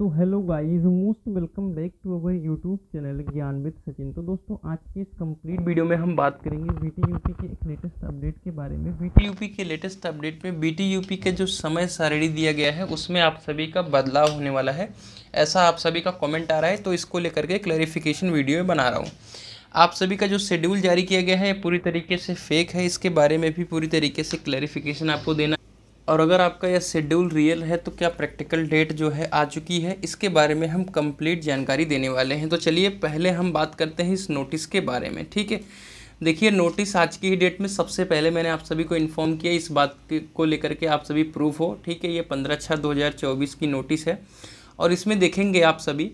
सो तो hello guys most welcome back to our YouTube channel Gyan with Sachin तो दोस्तों आज की इस कंप्लीट वीडियो में हम बात करेंगे बीटीयूपी के एक लेटेस्ट अपडेट के बारे में बीटीयूपी के लेटेस्ट अपडेट में बीटीयूपी के जो समय सारणी दिया गया है उसमें आप सभी का बदलाव होने वाला है ऐसा आप सभी का कॉमेंट आ रहा है तो इसको लेकर के क्लैरिफिकेशन वीडियो बना रहा हूँ आप सभी का जो शेड्यूल जारी किया गया है पूरी तरीके से फेक है इसके बारे में भी पूरी तरीके से क्लैरिफिकेशन आपको देना और अगर आपका यह शेड्यूल रियल है तो क्या प्रैक्टिकल डेट जो है आ चुकी है इसके बारे में हम कंप्लीट जानकारी देने वाले हैं तो चलिए पहले हम बात करते हैं इस नोटिस के बारे में ठीक है देखिए नोटिस आज की ही डेट में सबसे पहले मैंने आप सभी को इन्फॉर्म किया इस बात को लेकर के आप सभी प्रूफ हो ठीक है ये पंद्रह छः दो हज़ार चौबीस की नोटिस है और इसमें देखेंगे आप सभी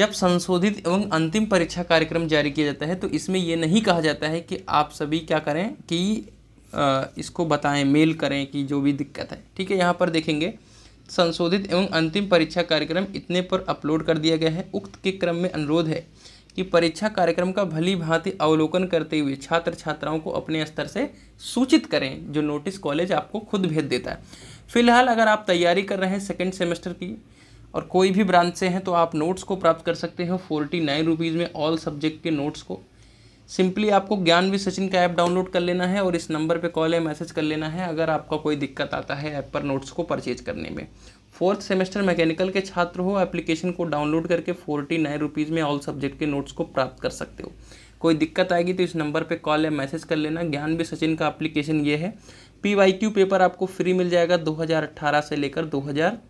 जब संशोधित एवं अंतिम परीक्षा कार्यक्रम जारी किया जाता है तो इसमें यह नहीं कहा जाता है कि आप सभी क्या करें कि इसको बताएं मेल करें कि जो भी दिक्कत है ठीक है यहाँ पर देखेंगे संशोधित एवं अंतिम परीक्षा कार्यक्रम इतने पर अपलोड कर दिया गया है उक्त के क्रम में अनुरोध है कि परीक्षा कार्यक्रम का भली भांति अवलोकन करते हुए छात्र छात्राओं को अपने स्तर से सूचित करें जो नोटिस कॉलेज आपको खुद भेज देता है फिलहाल अगर आप तैयारी कर रहे हैं सेकेंड सेमेस्टर की और कोई भी ब्रांच से हैं तो आप नोट्स को प्राप्त कर सकते हो फोर्टी नाइन रुपीज़ में ऑल सब्जेक्ट के नोट्स को सिंपली आपको ज्ञान भी सचिन का ऐप डाउनलोड कर लेना है और इस नंबर पे कॉल या मैसेज कर लेना है अगर आपका कोई दिक्कत आता है ऐप पर नोट्स को परचेज करने में फोर्थ सेमेस्टर मैकेनिकल के छात्र हो एप्लीकेशन को डाउनलोड करके फोर्टी नाइन रुपीज़ में ऑल सब्जेक्ट के नोट्स को प्राप्त कर सकते हो कोई दिक्कत आएगी तो इस नंबर पर कॉल या मैसेज कर लेना ज्ञान भी सचिन का एप्लीकेशन ये है पी वाई क्यू पेपर आपको फ्री मिल जाएगा दो से लेकर दो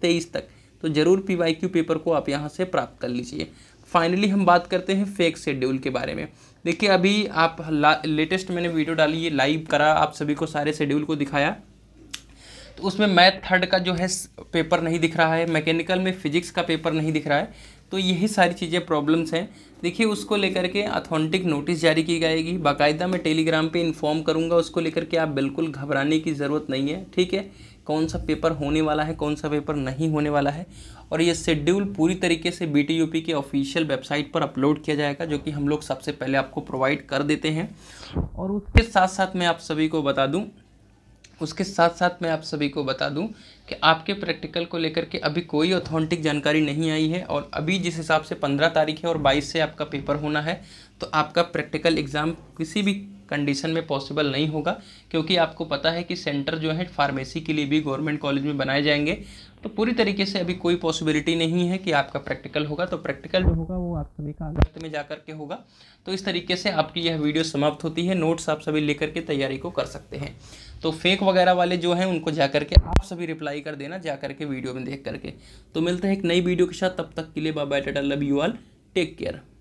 तक तो ज़रूर पी वाई क्यू पेपर को आप यहाँ से प्राप्त कर लीजिए फाइनली हम बात करते हैं फेक शेड्यूल के बारे में देखिए अभी आप लेटेस्ट मैंने वीडियो डाली ये लाइव करा आप सभी को सारे शेड्यूल को दिखाया तो उसमें मैथ थर्ड का जो है पेपर नहीं दिख रहा है मैकेनिकल में फिजिक्स का पेपर नहीं दिख रहा है तो यही सारी चीज़ें प्रॉब्लम्स हैं देखिए उसको लेकर के अथॉन्टिक नोटिस जारी की जाएगी बाकायदा मैं टेलीग्राम पे इन्फॉर्म करूँगा उसको लेकर के आप बिल्कुल घबराने की ज़रूरत नहीं है ठीक है कौन सा पेपर होने वाला है कौन सा पेपर नहीं होने वाला है और ये शेड्यूल पूरी तरीके से बी टी के ऑफिशियल वेबसाइट पर अपलोड किया जाएगा जो कि हम लोग सबसे पहले आपको प्रोवाइड कर देते हैं और उसके साथ साथ मैं आप सभी को बता दूँ उसके साथ साथ मैं आप सभी को बता दूं कि आपके प्रैक्टिकल को लेकर के अभी कोई ऑथेंटिक जानकारी नहीं आई है और अभी जिस हिसाब से पंद्रह तारीख है और बाईस से आपका पेपर होना है तो आपका प्रैक्टिकल एग्ज़ाम किसी भी कंडीशन में पॉसिबल नहीं होगा क्योंकि आपको पता है कि सेंटर जो है फार्मेसी के लिए भी गवर्नमेंट कॉलेज में बनाए जाएंगे तो पूरी तरीके से अभी कोई पॉसिबिलिटी नहीं है कि आपका प्रैक्टिकल होगा तो प्रैक्टिकल जो होगा वो आप सभी का अगस्त में जा करके होगा तो इस तरीके से आपकी यह वीडियो समाप्त होती है नोट्स आप सभी लेकर के तैयारी को कर सकते हैं तो फेक वगैरह वाले जो हैं उनको जा करके आप सभी रिप्लाई कर देना जा करके वीडियो में देख करके तो मिलते हैं एक नई वीडियो के साथ तब तक के लिए बाबा tata love you all take care